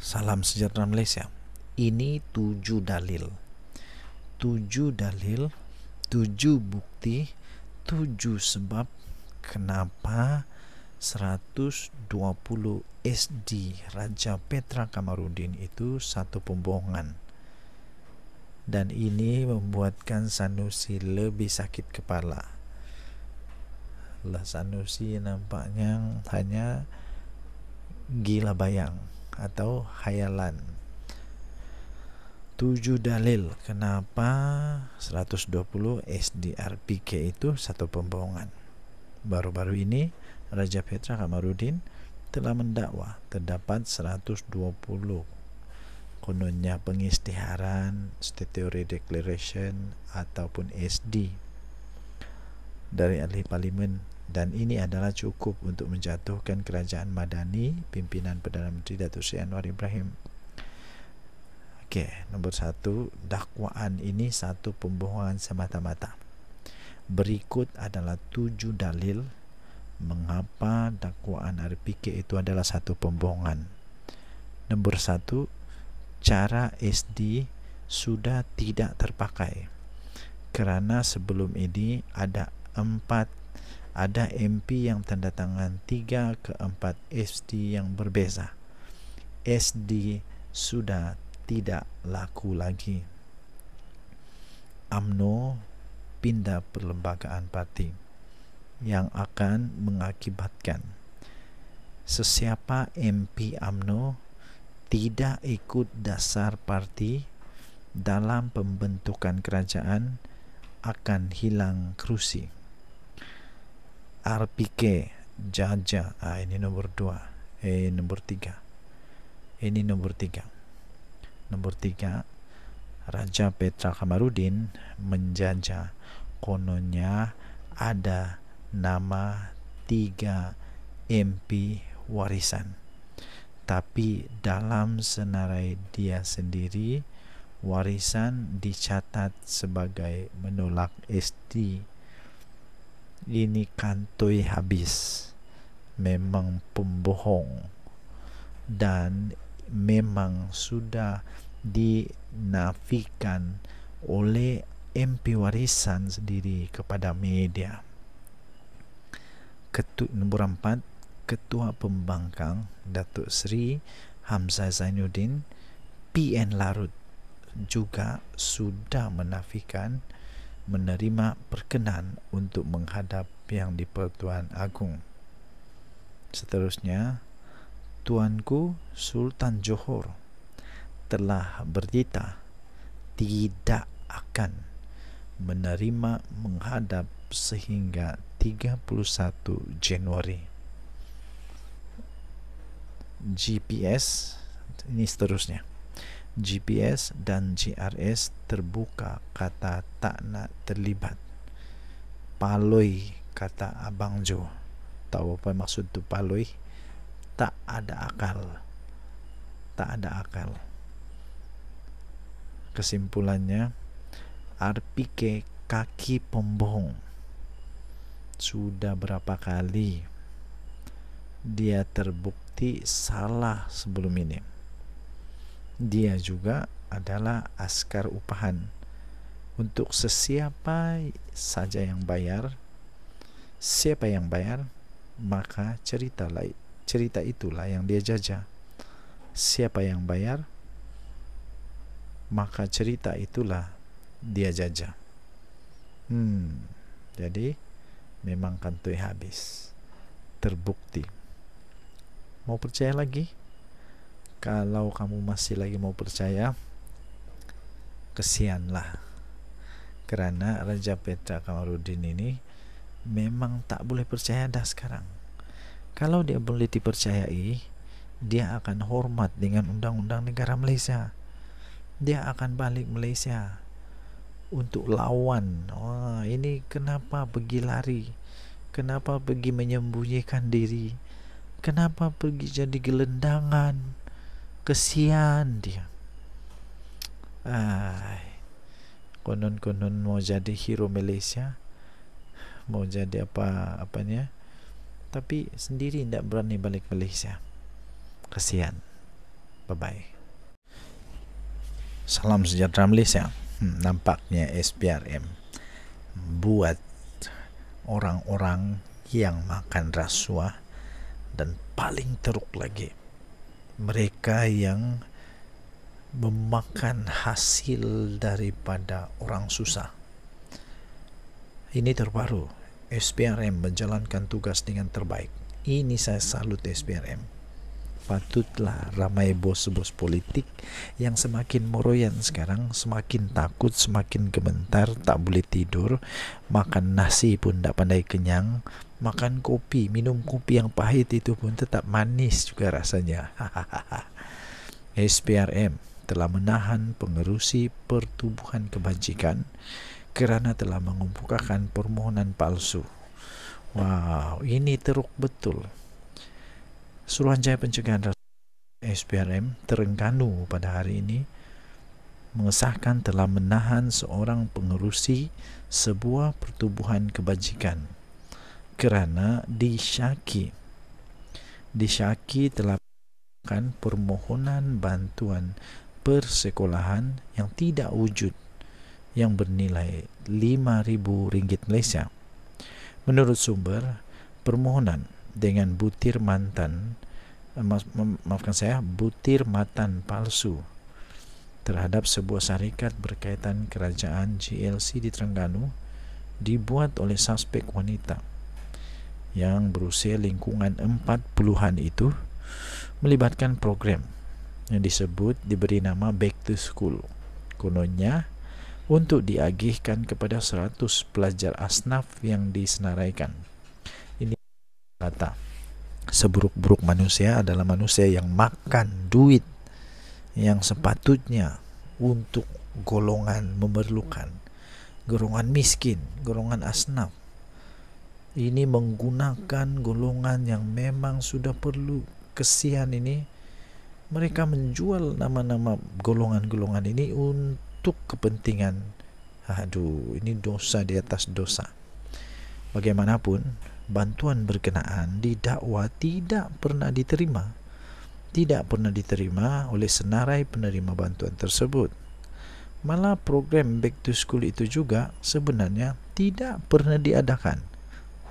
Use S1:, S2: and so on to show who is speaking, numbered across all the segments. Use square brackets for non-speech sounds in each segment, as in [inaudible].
S1: Salam sejahtera Malaysia. Ini tujuh dalil. Tujuh dalil, tujuh bukti, tujuh sebab kenapa 120 SD Raja Petra Kamarudin itu satu pembohongan dan ini membuatkan Sanusi lebih sakit kepala lah Sanusi nampaknya hanya gila bayang atau hayalan tujuh dalil kenapa 120 SDRPK itu satu pembohongan baru-baru ini Raja Petra Kamarudin telah mendakwa terdapat 120 kononnya pengistiharan statutory declaration ataupun SD dari ahli parlimen dan ini adalah cukup untuk menjatuhkan kerajaan Madani pimpinan Perdana Menteri Datuk Seri Anwar Ibrahim Oke, okay, satu, dakwaan ini satu pembohongan semata-mata. Berikut adalah tujuh dalil mengapa dakwaan RPK itu adalah satu pembohongan. Nomor satu, cara SD sudah tidak terpakai karena sebelum ini ada empat ada MP yang tanda tangan tiga ke empat SD yang berbeza. SD sudah tidak laku lagi. AMNO pindah perlembagaan partai yang akan mengakibatkan sesiapa MP AMNO tidak ikut dasar parti dalam pembentukan kerajaan akan hilang kerusi. RPK Jaja ah, ini nomor dua eh nomor tiga ini nomor tiga nomor tiga Raja Petra Kamarudin menjajah kononnya ada nama 3 MP warisan tapi dalam senarai dia sendiri warisan dicatat sebagai menolak ST ini kantoi habis memang pembohong dan memang sudah dinafikan oleh MP warisan sendiri kepada media. Ketua nombor 4 Ketua Pembangkang Datuk Seri Hamzah Zainuddin PN Larut juga sudah menafikan menerima perkenan untuk menghadap yang di Pertuan Agung. Seterusnya, Tuanku Sultan Johor telah berdita tidak akan menerima menghadap sehingga 31 Januari. GPS ini seterusnya. GPS dan GRS terbuka kata tak nak terlibat. Paloi kata Abang Jo. Tahu apa maksud tu paloi? Tak ada akal. Tak ada akal. Kesimpulannya RPK kaki pembohong sudah berapa kali dia terbukti salah sebelum ini. Dia juga adalah askar upahan. Untuk sesiapa saja yang bayar, siapa yang bayar, maka cerita cerita itulah yang dia jajah. Siapa yang bayar, maka cerita itulah dia jajah. Hmm, jadi memang kantoi habis terbukti mau percaya lagi kalau kamu masih lagi mau percaya kesianlah karena Raja Petra Kamarudin ini memang tak boleh percaya dah sekarang kalau dia boleh dipercayai dia akan hormat dengan undang-undang negara Malaysia dia akan balik Malaysia untuk lawan. Wah, ini kenapa pergi lari? Kenapa pergi menyembunyikan diri? Kenapa pergi jadi gelendangan? Kesian dia. Ay, konon-konon mau jadi hero Malaysia, mau jadi apa apanya? Tapi sendiri tidak berani balik Malaysia. Kesian. Bye bye. Salam sejahtera Malaysia. Hmm, nampaknya SPRM buat orang-orang yang makan rasuah dan paling teruk lagi mereka yang memakan hasil daripada orang susah. Ini terbaru. SPRM menjalankan tugas dengan terbaik. Ini saya salut SPRM patutlah ramai bos-bos politik yang semakin moroyan sekarang semakin takut semakin gemetar tak boleh tidur makan nasi pun tak pandai kenyang makan kopi minum kopi yang pahit itu pun tetap manis juga rasanya SPRM [laughs] telah menahan pengerusi pertubuhan kebajikan kerana telah mengumpulkan permohonan palsu Wow, ini teruk betul. Suruhanjaya Pencegahan SPRM Terengganu pada hari ini mengesahkan telah menahan seorang pengerusi sebuah pertubuhan kebajikan kerana disyaki disyaki telah melakukan permohonan bantuan persekolahan yang tidak wujud yang bernilai RM5,000 Malaysia. Menurut sumber, permohonan dengan butir mantan eh, maafkan saya butir matan palsu terhadap sebuah syarikat berkaitan kerajaan GLC di Terengganu dibuat oleh suspek wanita yang berusia lingkungan 40-an itu melibatkan program yang disebut diberi nama Back to School. Kononnya untuk diagihkan kepada 100 pelajar asnaf yang disenaraikan kata seburuk-buruk manusia adalah manusia yang makan duit yang sepatutnya untuk golongan memerlukan golongan miskin golongan asnaf ini menggunakan golongan yang memang sudah perlu kesian ini mereka menjual nama-nama golongan-golongan ini untuk kepentingan aduh ini dosa di atas dosa bagaimanapun bantuan berkenaan didakwa tidak pernah diterima tidak pernah diterima oleh senarai penerima bantuan tersebut malah program back to school itu juga sebenarnya tidak pernah diadakan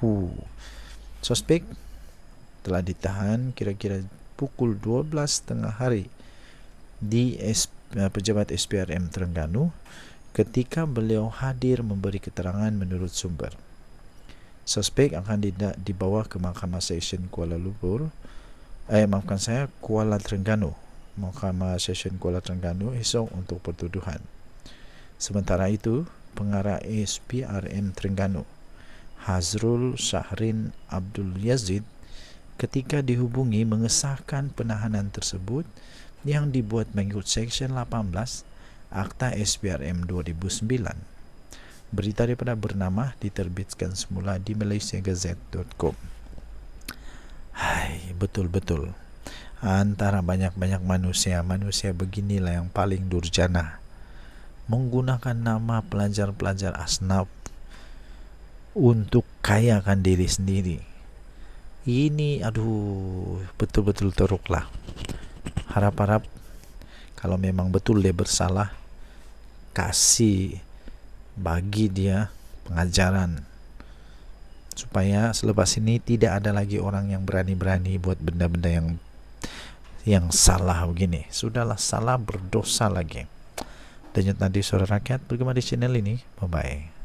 S1: hu suspek telah ditahan kira-kira pukul 12.30 hari di eh, pejabat SPRM Terengganu ketika beliau hadir memberi keterangan menurut sumber. Suspek akan tidak dibawa ke Mahkamah Session Kuala Lumpur. Eh, maafkan saya, Kuala Terengganu. Mahkamah Session Kuala Terengganu esok untuk pertuduhan. Sementara itu, pengarah SPRM Terengganu, Hazrul Syahrin Abdul Yazid, ketika dihubungi mengesahkan penahanan tersebut yang dibuat mengikut Seksyen 18 Akta SPRM 2009 Berita daripada bernama diterbitkan semula di malaysiagazette.com. Hai, betul-betul. Antara banyak-banyak manusia, manusia beginilah yang paling durjana. Menggunakan nama pelajar-pelajar asnaf untuk kayakan diri sendiri. Ini aduh, betul-betul teruk lah. Harap-harap kalau memang betul dia bersalah kasih bagi dia pengajaran supaya selepas ini tidak ada lagi orang yang berani-berani buat benda-benda yang yang salah begini sudahlah salah berdosa lagi dan tadi suara rakyat bagaimana di channel ini bye bye